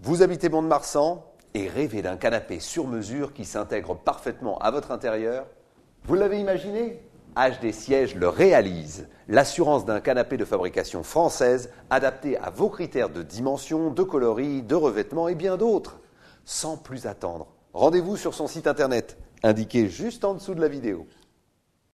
Vous habitez Mont-de-Marsan et rêvez d'un canapé sur mesure qui s'intègre parfaitement à votre intérieur Vous l'avez imaginé HD Sièges le réalise. L'assurance d'un canapé de fabrication française adapté à vos critères de dimension, de coloris, de revêtement et bien d'autres. Sans plus attendre, rendez-vous sur son site internet, indiqué juste en dessous de la vidéo.